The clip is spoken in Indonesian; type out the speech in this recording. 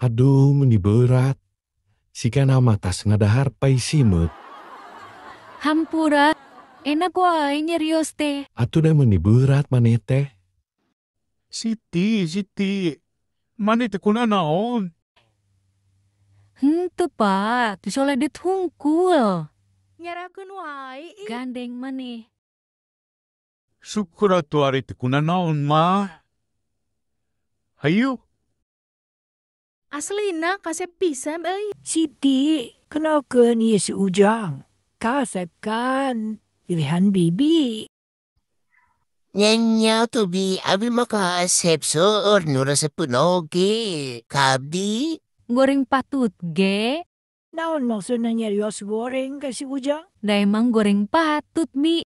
Aduh, meni berat. Sika nama harpa ngadahar paisimut. Hampura, enak wae nyerios teh. Atuh deh meni berat manete. Siti, Siti, manete kuna naon? Henteu pa, tu soleh dit hungkul. wae. Gandeng maneh. Syukur atu hari teh naon mah. Hayu. Asli Aslina kasep pisan euy. Eh? Siti, kenalkeun ieu si Ujang. Kasep kan pilihan bibi. Nyanya to bi abi makasep so nu resepna oke, Kabdi goreng patut ge. Naon maksudnya nyarios goreng ke si Ujang? Da emang goreng patut, Mi.